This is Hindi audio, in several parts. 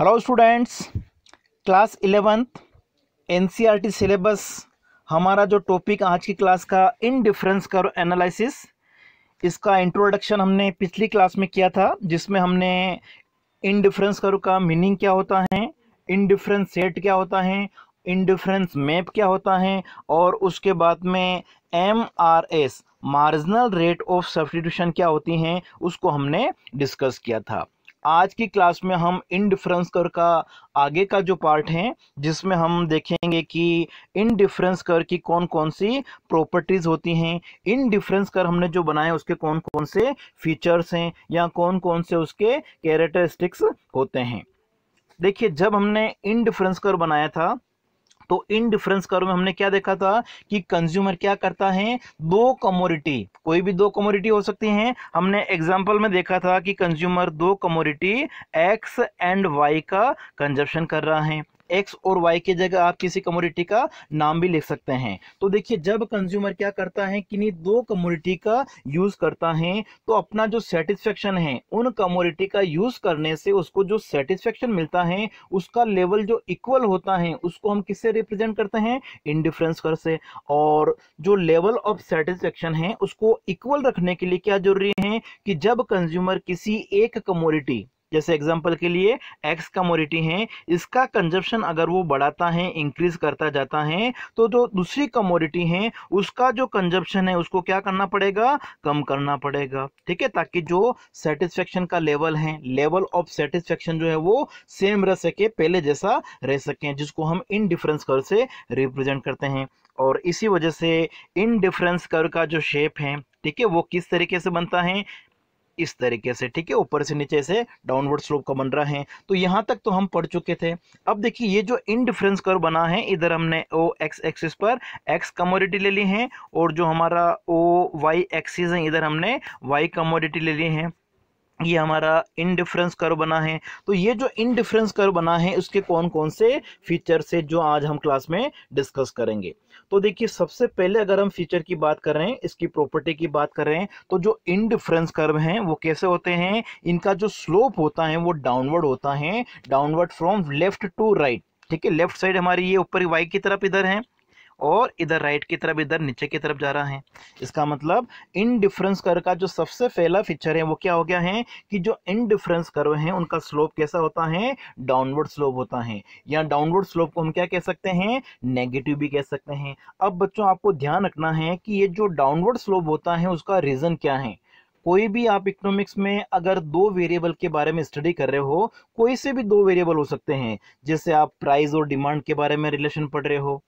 hello students class eleventh NCERT syllabus हमारा जो टॉपिक आज की क्लास का इन डिफरेंस कर एनालिसिस इसका इंट्रोडक्शन हमने पिछली क्लास में किया था जिसमें हमने इन डिफरेंस कर का मीनिंग क्या होता है इन डिफरेंस सेट क्या होता है इन डिफरेंस मैप क्या होता है और उसके बाद में M R S marginal rate of substitution क्या होती हैं उसको हमने डिस्कस किया था आज की क्लास में हम इन डिफरेंस कर का आगे का जो पार्ट है जिसमें हम देखेंगे कि इन डिफरेंस कर की कौन कौन सी प्रॉपर्टीज़ होती हैं इन डिफरेंस कर हमने जो बनाए उसके कौन कौन से फीचर्स हैं या कौन कौन से उसके कैरेक्टरिस्टिक्स होते हैं देखिए जब हमने इन डिफरेंस कर बनाया था तो इन डिफरेंस कर्व में हमने क्या देखा था कि कंज्यूमर क्या करता है दो कमोडिटी कोई भी दो कमोडिटी हो सकती हैं हमने एग्जाम्पल में देखा था कि कंज्यूमर दो कमोडिटी एक्स एंड वाई का कंजप्शन कर रहा है एक्स और वाई की जगह आप किसी कम्योडिटी का नाम भी लिख सकते हैं तो देखिए जब कंज्यूमर क्या करता है किन्हीं दो कम्योडिटी का यूज करता है तो अपना जो सेटिस्फेक्शन है उन कम्योडिटी का यूज करने से उसको जो सेटिस्फेक्शन मिलता है उसका लेवल जो इक्वल होता है उसको हम किससे रिप्रेजेंट करते हैं इनडिफरेंस कर से और जो लेवल ऑफ सेटिस्फेक्शन है उसको इक्वल रखने के लिए क्या जरूरी है कि जब कंज्यूमर किसी एक कम्योडिटी जैसे एग्जाम्पल के लिए एक्स कमोडिटी है इसका कंजप्शन अगर वो बढ़ाता है इंक्रीज करता जाता है तो जो दूसरी कमोडिटी है उसका जो कंजप्शन है उसको क्या करना पड़ेगा कम करना पड़ेगा ठीक है ताकि जो सेटिस्फेक्शन का लेवल है लेवल ऑफ सेटिस्फेक्शन जो है वो सेम रह सके पहले जैसा रह सके जिसको हम इन डिफरेंस कर से रिप्रेजेंट करते हैं और इसी वजह से इन डिफरेंस कर का जो शेप है ठीक है वो किस तरीके से बनता है इस तरीके से ठीक है ऊपर से नीचे से डाउनवर्ड स्लोप का बन रहा है तो यहाँ तक तो हम पढ़ चुके थे अब देखिए ये जो इन डिफरेंस कर बना है इधर हमने ओ एक्स एक्सिस पर एक्स कमोडिटी ले ली है और जो हमारा ओ वाई एक्सिस है इधर हमने वाई कमोडिटी ले ली है ये हमारा इनडिफरेंस कर्व बना है तो ये जो इनडिफरेंस कर्व बना है उसके कौन कौन से फीचर से जो आज हम क्लास में डिस्कस करेंगे तो देखिए सबसे पहले अगर हम फीचर की बात कर रहे हैं इसकी प्रॉपर्टी की बात कर रहे हैं तो जो इनडिफरेंस कर्व हैं वो कैसे होते हैं इनका जो स्लोप होता है वो डाउनवर्ड होता है downward from left to right ठीक है लेफ्ट साइड हमारी ये ऊपर वाई की तरफ इधर है और इधर राइट की तरफ इधर नीचे की तरफ जा रहा है इसका मतलब इन डिफरेंस कर का जो सबसे पहला फीचर है वो क्या हो गया है कि जो इन डिफरेंस कर्व हैं उनका स्लोप कैसा होता है डाउनवर्ड स्लोप होता है या डाउनवर्ड स्लोप को हम क्या कह सकते हैं नेगेटिव भी कह सकते हैं अब बच्चों आपको ध्यान रखना है कि ये जो डाउनवर्ड स्लोप होता है उसका रीज़न क्या है कोई भी आप इकोनॉमिक्स में अगर दो वेरिएबल के बारे में स्टडी कर रहे हो कोई से भी दो वेरिएबल हो सकते हैं जैसे आप प्राइस और डिमांड के बारे में रिलेशन पढ़ रहे हो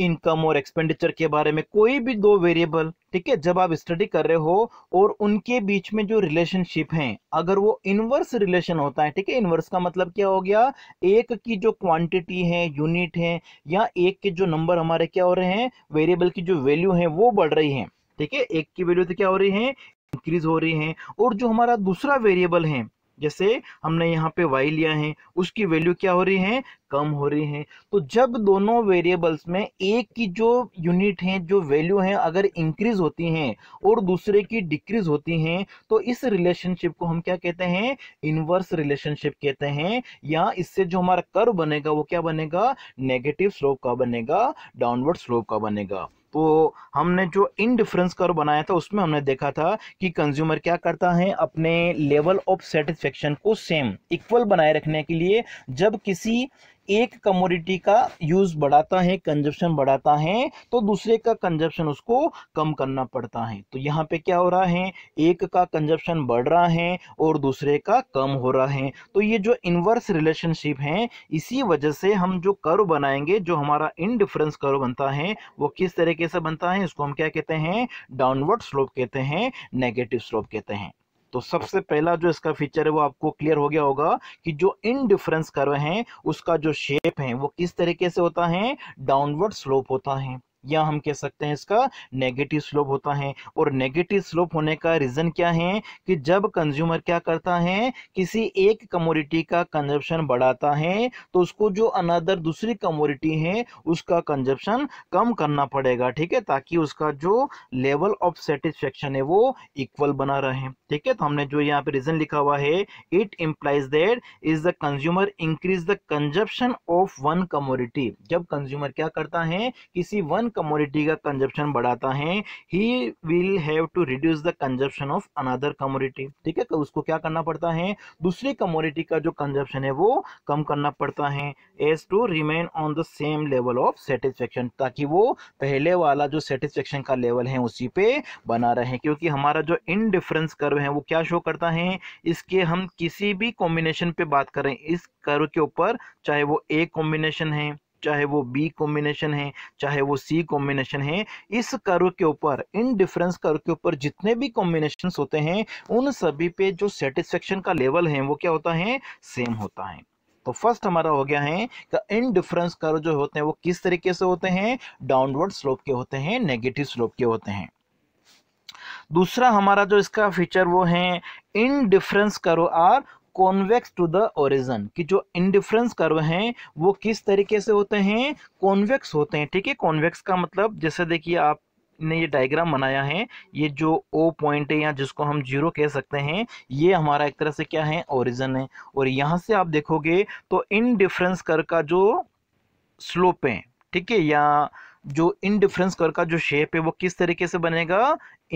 इनकम और एक्सपेंडिचर के बारे में कोई भी दो वेरिएबल ठीक है जब आप स्टडी कर रहे हो और उनके बीच में जो रिलेशनशिप है अगर वो इनवर्स रिलेशन होता है ठीक है इनवर्स का मतलब क्या हो गया एक की जो क्वांटिटी है यूनिट है या एक के जो नंबर हमारे क्या हो रहे हैं वेरिएबल की जो वैल्यू है वो बढ़ रही है ठीक है एक की वैल्यू तो क्या हो रही है इंक्रीज हो रही है और जो हमारा दूसरा वेरिएबल है जैसे हमने यहाँ पे y लिया है उसकी वैल्यू क्या हो रही है कम हो रही है तो जब दोनों वेरिएबल्स में एक की जो यूनिट है जो वैल्यू है अगर इंक्रीज होती हैं और दूसरे की डिक्रीज होती हैं तो इस रिलेशनशिप को हम क्या कहते हैं इनवर्स रिलेशनशिप कहते हैं या इससे जो हमारा कर्व बनेगा वो क्या बनेगा नेगेटिव स्लोप का बनेगा डाउनवर्ड स्लोप का बनेगा तो हमने जो इन डिफरेंस बनाया था उसमें हमने देखा था कि कंज्यूमर क्या करता है अपने लेवल ऑफ सेटिस्फेक्शन को सेम इक्वल बनाए रखने के लिए जब किसी एक कमोडिटी का यूज बढ़ाता है कंजप्शन बढ़ाता है तो दूसरे का कंजप्शन उसको कम करना पड़ता है तो यहाँ पे क्या हो रहा है एक का कंजप्शन बढ़ रहा है और दूसरे का कम हो रहा है तो ये जो इनवर्स रिलेशनशिप है इसी वजह से हम जो कर्व बनाएंगे जो हमारा इनडिफरेंस कर्व बनता है वो किस तरीके से बनता है इसको हम क्या कहते हैं डाउनवर्ड स्लोप कहते हैं नेगेटिव स्लोप कहते हैं तो सबसे पहला जो इसका फीचर है वो आपको क्लियर हो गया होगा कि जो इन डिफरेंस कर्व हैं उसका जो शेप है वो किस तरीके से होता है डाउनवर्ड स्लोप होता है या हम कह सकते हैं इसका नेगेटिव स्लोप होता है और नेगेटिव स्लोप होने का रीज़न क्या है कि जब कंज्यूमर क्या करता है किसी एक कमोडिटी का कंजप्शन बढ़ाता है तो उसको जो अनदर दूसरी कमोडिटी है उसका कंजप्शन कम करना पड़ेगा ठीक है ताकि उसका जो लेवल ऑफ सेटिस्फेक्शन है वो इक्वल बना रहे ठीक है तो हमने जो यहाँ पे रीज़न लिखा हुआ है it implies that is the consumer increase the consumption of one commodity जब कंज्यूमर क्या करता है किसी वन कमोडिटी का कंजप्शन बढ़ाता है he will have to reduce the consumption of another commodity ठीक है तो उसको क्या करना पड़ता है दूसरी कमोडिटी का जो कंजप्शन है वो कम करना पड़ता है has to remain on the same level of satisfaction ताकि वो पहले वाला जो सेटिस्फेक्शन का लेवल है उसी पे बना रहे क्योंकि हमारा जो इनडिफरेंस कर्व है वो क्या शो करता है इसके हम किसी भी कॉम्बिनेशन पे बात करें इस कर्व के ऊपर चाहे वो ए कॉम्बिनेशन है चाहे वो बी कॉम्बिनेशन है चाहे वो सी कॉम्बिनेशन है इस कर्व के ऊपर इन डिफरेंस कर्व के ऊपर जितने भी कॉम्बिनेशन होते हैं उन सभी पे जो सेटिस्फेक्शन का लेवल है वो क्या होता है सेम होता है तो फर्स्ट हमारा हो गया है कि इन डिफरेंस कर्व जो होते हैं वो किस तरीके से होते हैं डाउनवर्ड स्लोप के होते हैं नेगेटिव स्लोप के होते हैं दूसरा हमारा जो इसका फीचर वो है indifference curve are convex to the origin कि जो इंडिफरेंस कर्व हैं वो किस तरीके से होते हैं कॉन्वेक्स होते हैं ठीक है कॉन्वेक्स का मतलब जैसे देखिए आप ने ये डायग्राम बनाया है ये जो ओ पॉइंट है या जिसको हम जीरो कह सकते हैं ये हमारा एक तरह से क्या है ओरिजन है और यहाँ से आप देखोगे तो इन डिफरेंस कर का जो स्लोप है ठीक है या जो इन डिफरेंस कर का जो शेप है वो किस तरीके से बनेगा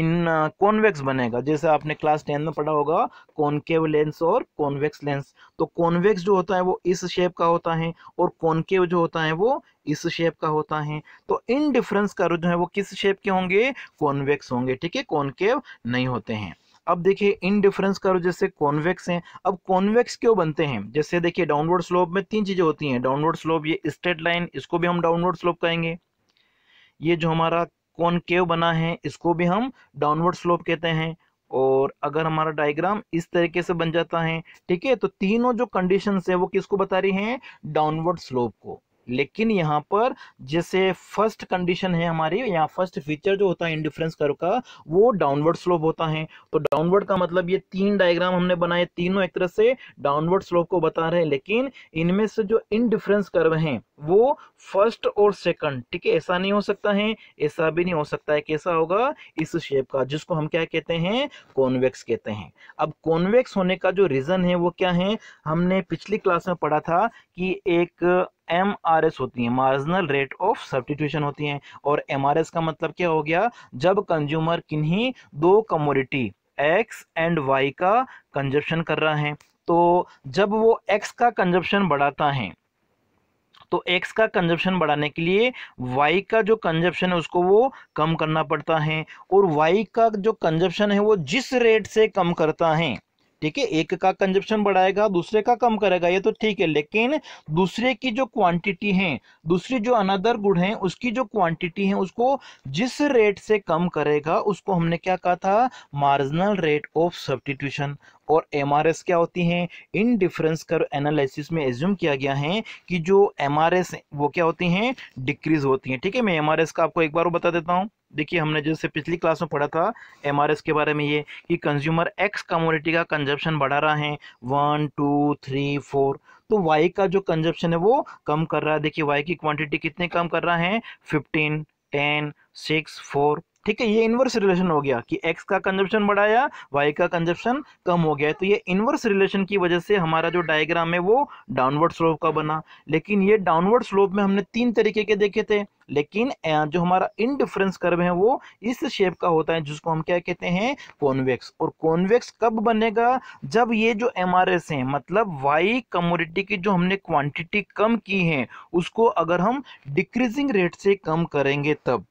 इन कॉन्वेक्स बनेगा जैसे आपने क्लास टेन में पढ़ा होगा कॉनकेव लेंस और कॉन्वेक्स लेंस तो कॉन्वेक्स जो होता है वो इस शेप का होता है और कॉनकेव जो होता है वो इस शेप का होता है तो इन डिफरेंस कर जो है वो किस शेप के होंगे कॉन्वेक्स होंगे ठीक है कॉनकेव नहीं होते हैं अब देखिए इन डिफरेंस करो जैसे कॉन्वेक्स हैं अब कॉन्वेक्स क्यों बनते हैं जैसे देखिए डाउनवर्ड स्लोप में तीन चीज़ें होती हैं डाउनवर्ड स्लोप ये स्ट्रेट लाइन इसको भी हम डाउनवर्ड स्लोप कहेंगे ये जो हमारा कॉनकेव बना है इसको भी हम डाउनवर्ड स्लोप कहते हैं और अगर हमारा डायग्राम इस तरीके से बन जाता है ठीक है तो तीनों जो कंडीशन है वो किसको बता रही हैं डाउनवर्ड स्लोप को लेकिन यहाँ पर जैसे फर्स्ट कंडीशन है हमारी यहाँ फर्स्ट फीचर जो होता है इंडिफरेंस कर्व का वो डाउनवर्ड स्लोप होता है तो डाउनवर्ड का मतलब ये तीन डायग्राम हमने बनाए तीनों एक तरह से डाउनवर्ड स्लोप को बता रहे हैं लेकिन इनमें से जो इनडिफरेंस कर्व हैं वो फर्स्ट और सेकंड ठीक है ऐसा नहीं हो सकता है ऐसा भी नहीं हो सकता है कैसा होगा इस शेप का जिसको हम क्या कहते हैं कॉन्वेक्स कहते हैं अब कॉन्वेक्स होने का जो रीजन है वो क्या है हमने पिछली क्लास में पढ़ा था कि एक एम आर एस होती हैं मार्जिनल रेट ऑफ सब्सटीट्यूशन होती हैं और एम आर एस का मतलब क्या हो गया जब कंज्यूमर किन्हीं दो कमोडिटी एक्स एंड वाई का कंजप्शन कर रहा है तो जब वो एक्स का कंजप्शन बढ़ाता है तो एक्स का कंजप्शन बढ़ाने के लिए वाई का जो कंजप्शन है उसको वो कम करना पड़ता है और वाई का जो कंजप्शन है वो जिस रेट से कम करता है ठीक है एक का कंजप्शन बढ़ाएगा दूसरे का कम करेगा ये तो ठीक है लेकिन दूसरे की जो क्वांटिटी है दूसरी जो अनदर गुड है उसकी जो क्वांटिटी है उसको जिस रेट से कम करेगा उसको हमने क्या कहा था मार्जिनल रेट ऑफ सब्टीट्यूशन और एम क्या होती हैं इन डिफरेंस कर एनालिसिस में एज्यूम किया गया है कि जो एम वो क्या होती हैं डिक्रीज होती हैं ठीक है मैं एम का आपको एक बार बता देता हूँ देखिए हमने जैसे पिछली क्लास में पढ़ा था एमआरएस के बारे में ये कि कंज्यूमर एक्स कमोडिटी का कंजप्शन बढ़ा रहा है वन टू थ्री फोर तो वाई का जो कंजप्शन है वो कम कर रहा है देखिए वाई की क्वांटिटी कितने कम कर रहा है फिफ्टीन टेन सिक्स फोर ठीक है ये इन्वर्स रिलेशन हो गया कि एक्स का कंजप्शन बढ़ाया वाई का कंजप्शन कम हो गया तो ये इन्वर्स रिलेशन की वजह से हमारा जो डायग्राम है वो डाउनवर्ड स्लोप का बना लेकिन ये डाउनवर्ड स्लोप में हमने तीन तरीके के देखे थे लेकिन जो हमारा इन डिफरेंस कर्व है वो इस शेप का होता है जिसको हम क्या कहते हैं कॉन्वेक्स और कॉन्वेक्स कब बनेगा जब ये जो एम हैं मतलब वाई कमोडिटी की जो हमने क्वांटिटी कम की है उसको अगर हम डिक्रीजिंग रेट से कम करेंगे तब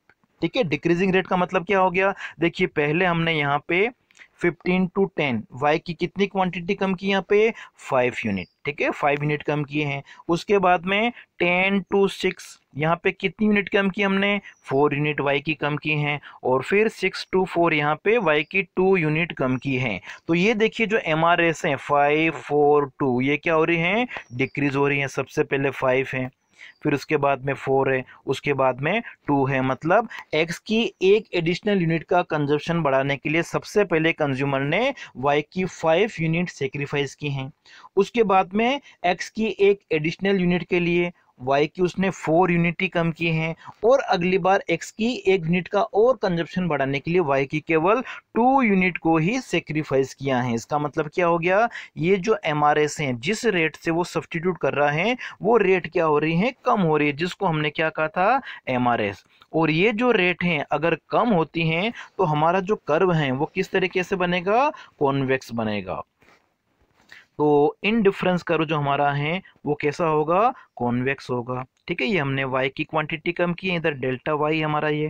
ठीक है डिक्रीजिंग रेट का मतलब क्या हो गया देखिए पहले हमने यहाँ पे 15 टू 10 वाई की कितनी क्वांटिटी कम की यहाँ पे 5 यूनिट ठीक है 5 यूनिट कम किए हैं उसके बाद में 10 टू 6 यहाँ पे कितनी यूनिट कम की हमने 4 यूनिट वाई की कम की हैं और फिर 6 टू 4 यहाँ पे वाई की 2 यूनिट कम की हैं तो ये देखिए जो एम आर एस हैं फाइव फोर टू ये क्या हो रही हैं डिक्रीज हो रही हैं सबसे पहले फाइव हैं फिर उसके बाद में फोर है उसके बाद में टू है मतलब एक्स की एक एडिशनल यूनिट का कंजप्शन बढ़ाने के लिए सबसे पहले कंज्यूमर ने वाई की फाइव यूनिट सेक्रीफाइस की हैं उसके बाद में एक्स की एक एडिशनल यूनिट के लिए वाई की उसने फोर यूनिट ही कम किए हैं और अगली बार एक्स की एक यूनिट का और कंजप्शन बढ़ाने के लिए वाई की केवल टू यूनिट को ही सेक्रीफाइस किया है इसका मतलब क्या हो गया ये जो एम आर एस हैं जिस रेट से वो सब्सटीट्यूट कर रहा है वो रेट क्या हो रही है कम हो रही है जिसको हमने क्या कहा था एम आर एस और ये जो रेट हैं अगर कम होती हैं तो हमारा जो कर्व है वो किस तरीके से बनेगा कॉन्वेक्स बनेगा तो इन डिफरेंस कर्व जो हमारा है वो कैसा होगा कॉन्वेक्स होगा ठीक है ये हमने वाई की क्वांटिटी कम की है इधर डेल्टा वाई हमारा ये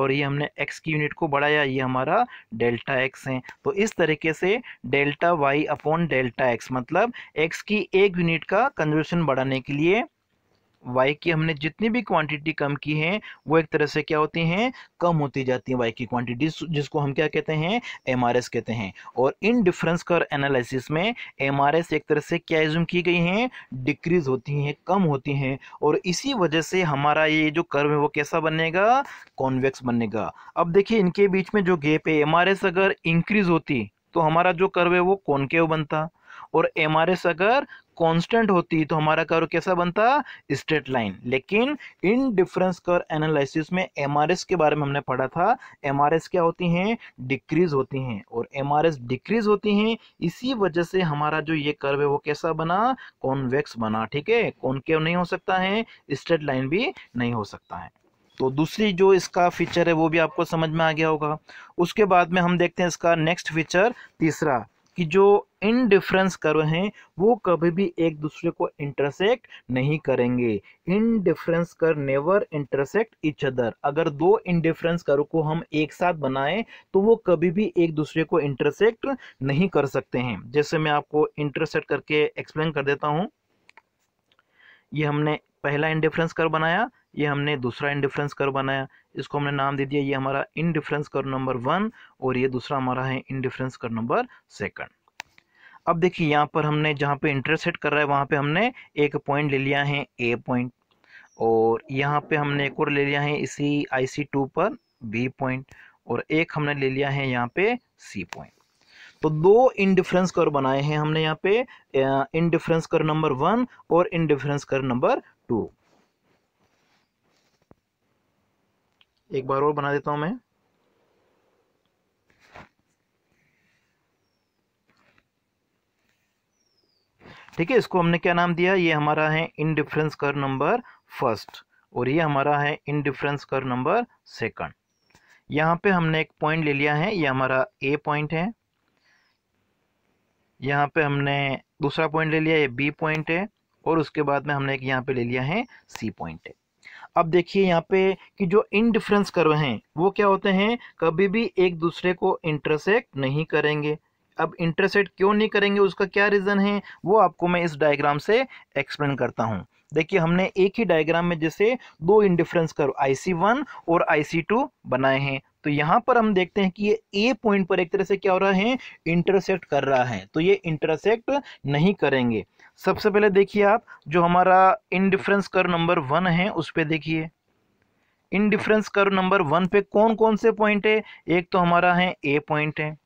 और ये हमने एक्स की यूनिट को बढ़ाया ये हमारा डेल्टा एक्स है तो इस तरीके से delta Y upon delta X मतलब एक्स की एक यूनिट का कन्वर्सन बढ़ाने के लिए वाई की हमने जितनी भी क्वांटिटी कम की है वो एक तरह से क्या होती हैं कम होती जाती हैं वाई की क्वांटिटी जिसको हम क्या कहते हैं एम कहते हैं और इन डिफरेंस का एनालिसिस में एम एक तरह से क्या एज्यूम की गई हैं डिक्रीज होती हैं कम होती हैं और इसी वजह से हमारा ये जो कर्व है वो कैसा बनेगा कॉन्वेक्स बनेगा अब देखिए इनके बीच में जो गेप है एम अगर इंक्रीज होती तो हमारा जो कर्व है वो कौन बनता और एम अगर कांस्टेंट होती तो हमारा कर्व कैसा बनता स्ट्रेट लाइन लेकिन इन डिफरेंस कर एनालिसिस में एमआरएस के बारे में हमने पढ़ा था एमआरएस क्या होती हैं डिक्रीज होती हैं और एमआरएस डिक्रीज होती हैं इसी वजह से हमारा जो ये कर्व है वो कैसा बना कॉन्वेक्स बना ठीक है कॉनकेव नहीं हो सकता है स्ट्रेट लाइन भी नहीं हो सकता है तो दूसरी जो इसका फीचर है वो भी आपको समझ में आ गया होगा उसके बाद में हम देखते हैं इसका नेक्स्ट फीचर तीसरा कि जो इन डिफरेंस कर्व हैं वो कभी भी एक दूसरे को इंटरसेक्ट नहीं करेंगे indifference curve never intersect each other अगर दो इन डिफरेंस कर्व को हम एक साथ बनाएं तो वो कभी भी एक दूसरे को इंटरसेक्ट नहीं कर सकते हैं जैसे मैं आपको इंटरसेक्ट करके एक्सप्लेन कर देता हूँ ये हमने पहला इंडिफरेंस कर बनाया ये हमने दूसरा इंडिफरेंस कर बनाया इसको हमने नाम दे दिया ये हमारा indifference curve number one और ये दूसरा हमारा है indifference curve number second अब देखिए यहाँ पर हमने जहाँ पे इंटरेस्ट सेट कर रहा है वहाँ पे हमने एक पॉइंट ले लिया है ए पॉइंट और यहाँ पे हमने एक और ले लिया है इसी आई सी टू पर बी पॉइंट और एक हमने ले लिया है यहाँ पे सी पॉइंट तो दो इन डिफरेंस कर बनाए हैं हमने यहाँ पे indifference curve number one और indifference curve number two एक बार और बना देता हूँ मैं ठीक है इसको हमने क्या नाम दिया ये हमारा है इनडिफरेंस कर नंबर फर्स्ट और ये हमारा है इनडिफरेंस कर नंबर सेकंड यहाँ पे हमने एक पॉइंट ले लिया है ये हमारा ए पॉइंट है यहाँ पे हमने दूसरा पॉइंट ले लिया ये बी पॉइंट है और उसके बाद में हमने एक यहाँ पे ले लिया है सी पॉइंट है अब देखिए यहाँ पे कि जो इनडिफरेंस कर्व हैं वो क्या होते हैं कभी भी एक दूसरे को इंटरसेक्ट नहीं करेंगे अब इंटरसेक्ट क्यों नहीं करेंगे उसका क्या रीज़न है वो आपको मैं इस डायग्राम से एक्सप्लेन करता हूँ देखिए हमने एक ही डायग्राम में जैसे दो indifference curve I C one और आई सी टू बनाए हैं तो यहाँ पर हम देखते हैं कि ये ए पॉइंट पर एक तरह से क्या हो रहा है इंटरसेक्ट कर रहा है तो ये इंटरसेक्ट नहीं करेंगे सबसे पहले देखिए आप जो हमारा इनडिफरेंस कर नंबर वन है उस पर देखिए इनडिफरेंस कर नंबर वन पे कौन कौन से पॉइंट है एक तो हमारा है ए पॉइंट है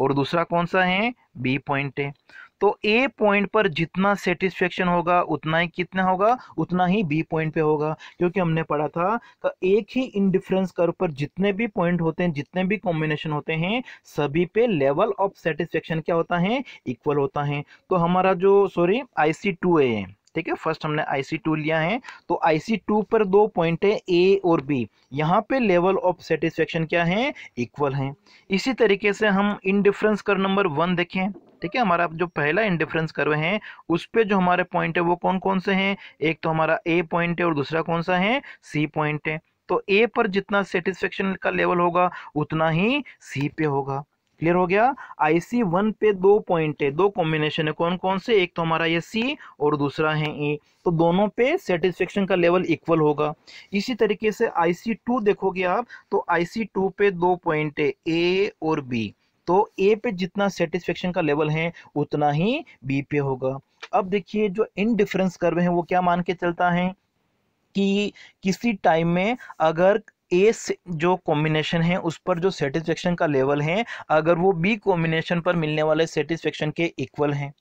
और दूसरा कौन सा है बी पॉइंट है तो ए पॉइंट पर जितना सेटिस्फेक्शन होगा उतना ही कितना होगा उतना ही बी पॉइंट पे होगा क्योंकि हमने पढ़ा था कि तो एक ही इंडिफरेंस कर्व पर जितने भी पॉइंट होते हैं जितने भी कॉम्बिनेशन होते हैं सभी पे लेवल ऑफ सेटिस्फेक्शन क्या होता है इक्वल होता है तो हमारा जो सॉरी आई टू ए ठीक है फर्स्ट हमने IC2 लिया है तो IC2 पर दो पॉइंट है ए और बी यहाँ पे लेवल ऑफ सेटिस्फेक्शन क्या है इक्वल है इसी तरीके से हम इनडिफरेंस कर नंबर वन देखें ठीक है हमारा जो पहला इंडिफरेंस कर्व है उस पर जो हमारे पॉइंट है वो कौन कौन से हैं एक तो हमारा ए पॉइंट है और दूसरा कौन सा है सी पॉइंट है तो ए पर जितना सेटिस्फेक्शन का लेवल होगा उतना ही सी पे होगा क्लियर हो गया आईसी वन पे दो पॉइंट है दो कॉम्बिनेशन है कौन कौन से एक तो हमारा ये सी और दूसरा है ए तो दोनों पे सेटिस्फेक्शन का लेवल इक्वल होगा इसी तरीके से आईसी टू देखोगे आप तो आईसी टू पे दो पॉइंट है ए और बी तो ए पे जितना सेटिस्फेक्शन का लेवल है उतना ही बी पे होगा अब देखिए जो इनडिफरेंस कर्व है वो क्या मान के चलता है कि किसी टाइम में अगर ए जो कॉम्बिनेशन है उस पर जो सेटिस्फेक्शन का लेवल है अगर वो बी कॉम्बिनेशन पर मिलने वाले सेटिस्फेक्शन के इक्वल हैं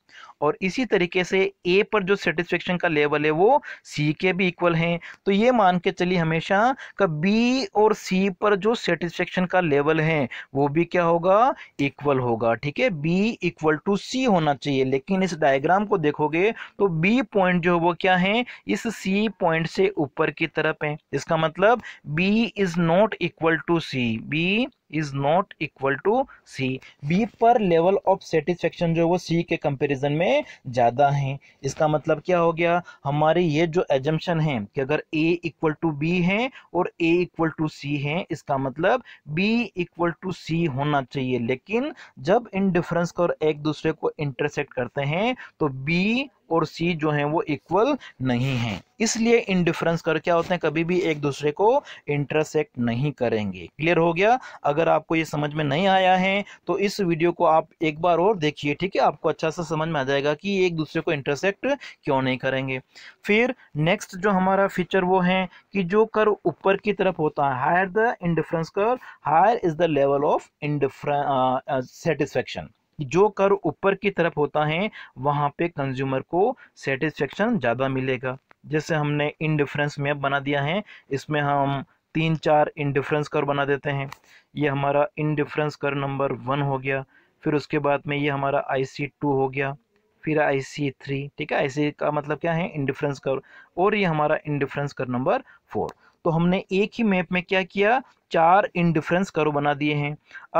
और इसी तरीके से ए पर जो सेटिस्फेक्शन का लेवल है वो सी के भी इक्वल हैं तो ये मान के चलिए हमेशा का बी और सी पर जो सेटिस्फेक्शन का लेवल है वो भी क्या होगा इक्वल होगा ठीक है बी इक्वल टू सी होना चाहिए लेकिन इस डायग्राम को देखोगे तो बी पॉइंट जो वो क्या है इस सी पॉइंट से ऊपर की तरफ है इसका मतलब B is not equal to C B is not equal to C B पर लेवल ऑफ सेटिस्फेक्शन जो है वो सी के कंपैरिजन में ज़्यादा है इसका मतलब क्या हो गया हमारे ये जो एजम्पन है कि अगर ए इक्वल टू बी है और ए इक्वल टू सी है इसका मतलब बी इक्वल टू सी होना चाहिए लेकिन जब इन डिफरेंस को और एक दूसरे को इंटरसेक्ट करते हैं तो बी और सी जो हैं वो इक्वल नहीं हैं इसलिए इन डिफरेंस कर क्या होते हैं कभी भी एक दूसरे को इंटरसेक्ट नहीं करेंगे क्लियर हो गया अगर आपको ये समझ में नहीं आया है तो इस वीडियो को आप एक बार और देखिए ठीक है आपको अच्छा सा समझ में आ जाएगा कि एक दूसरे को इंटरसेक्ट क्यों नहीं करेंगे फिर नेक्स्ट जो हमारा फीचर वो है कि जो कर ऊपर की तरफ होता है higher the indifference curve higher is the level of indifference satisfaction जो कर ऊपर की तरफ होता है वहाँ पे कंज्यूमर को सेटिस्फेक्शन ज़्यादा मिलेगा जैसे हमने इनडिफरेंस मैप बना दिया है इसमें हम तीन चार इनडिफरेंस कर बना देते हैं ये हमारा इनडिफरेंस कर नंबर वन हो गया फिर उसके बाद में ये हमारा आई सी टू हो गया फिर आई सी थ्री ठीक है आई सी का मतलब क्या है इनडिफरेंस कर और ये हमारा इनडिफरेंस कर नंबर फोर तो हमने एक ही मैप में क्या किया चार इनडिफरेंस करो बना दिए हैं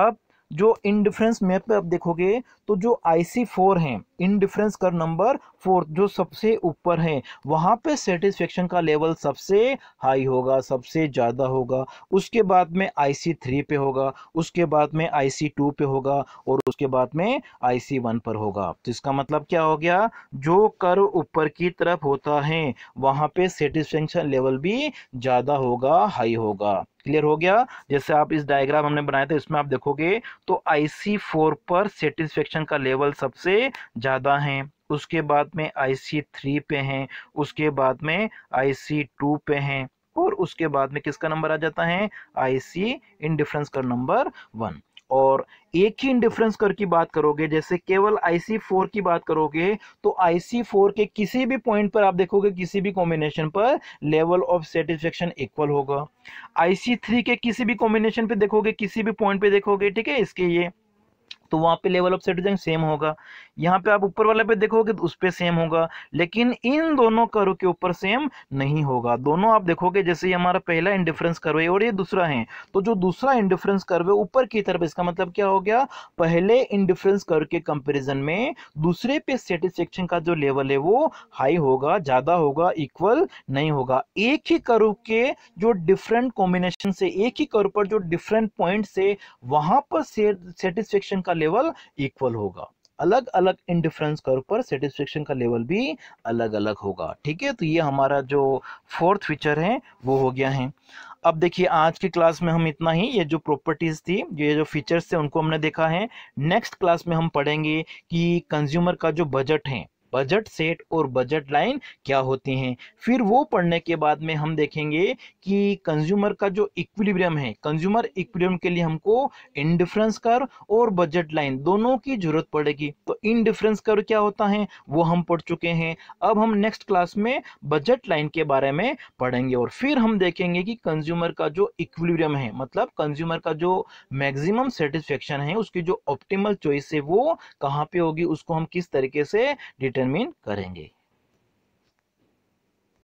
अब जो इन डिफरेंस मैप पे आप देखोगे तो जो आई सी फोर है indifference curve number four जो सबसे ऊपर है वहाँ पे सेटिस्फेक्शन का लेवल सबसे हाई होगा सबसे ज़्यादा होगा उसके बाद में आई सी थ्री पे होगा उसके बाद में आई सी टू पे होगा और उसके बाद में आई सी वन पर होगा तो इसका मतलब क्या हो गया जो कर ऊपर की तरफ होता है वहाँ पे सेटिस्फेक्शन लेवल भी ज़्यादा होगा हाई होगा क्लियर हो गया जैसे आप इस डायग्राम हमने बनाया था इसमें आप देखोगे तो आई फोर पर सेटिस्फेक्शन का लेवल सबसे ज़्यादा है उसके बाद में आई सी थ्री पे हैं उसके बाद में आई सी टू पे हैं और उसके बाद में किसका नंबर आ जाता है आई सी इन डिफरेंस का नंबर वन और एक ही इंडिफरेंस कर की बात करोगे जैसे केवल आईसी फोर की बात करोगे तो आईसी फोर के किसी भी पॉइंट पर आप देखोगे किसी भी कॉम्बिनेशन पर लेवल ऑफ सेटिस्फेक्शन इक्वल होगा आईसी थ्री के किसी भी कॉम्बिनेशन पे देखोगे किसी भी पॉइंट पे देखोगे ठीक है इसके ये तो वहाँ पे लेवल ऑफ सेटोजन सेम होगा यहाँ पे आप ऊपर वाले पे देखोगे तो उस पर सेम होगा लेकिन इन दोनों करो के ऊपर सेम नहीं होगा दोनों आप देखोगे जैसे ये हमारा पहला इंडिफरेंस कर्व है और ये दूसरा है तो जो दूसरा इंडिफरेंस करवे ऊपर की तरफ इसका मतलब क्या हो गया पहले इंडिफरेंस कर के कंपेरिजन में दूसरे पे सेटिस्फेक्शन का जो लेवल है वो हाई होगा ज़्यादा होगा इक्वल नहीं होगा एक ही करो के जो डिफरेंट कॉम्बिनेशन से एक ही करो पर जो डिफरेंट पॉइंट से वहाँ पर सेटिस्फेक्शन का लेवल इक्वल होगा अलग अलग इंडिफरेंस कर्व पर सेटिस्फेक्शन का लेवल भी अलग अलग होगा ठीक है तो ये हमारा जो फोर्थ फीचर है वो हो गया है अब देखिए आज की क्लास में हम इतना ही ये जो प्रॉपर्टीज़ थी ये जो फीचर्स थे उनको हमने देखा है नेक्स्ट क्लास में हम पढ़ेंगे कि कंज्यूमर का जो बजट है बजट सेट और बजट लाइन क्या होते हैं फिर वो पढ़ने के बाद में हम देखेंगे कि कंज्यूमर का जो इक्विलिब्रियम है कंज्यूमर इक्विलिब्रियम के लिए हमको इनडिफरेंस कर और बजट लाइन दोनों की जरूरत पड़ेगी तो इनडिफरेंस कर क्या होता है वो हम पढ़ चुके हैं अब हम नेक्स्ट क्लास में बजट लाइन के बारे में पढ़ेंगे और फिर हम देखेंगे कि कंज्यूमर का जो इक्विलिब्रियम है मतलब कंज्यूमर का जो मैक्सिमम सेटिस्फेक्शन है उसकी जो ऑप्टिमल चॉइस है वो कहाँ पे होगी उसको हम किस तरीके से डिटेन डिटरमिन करेंगे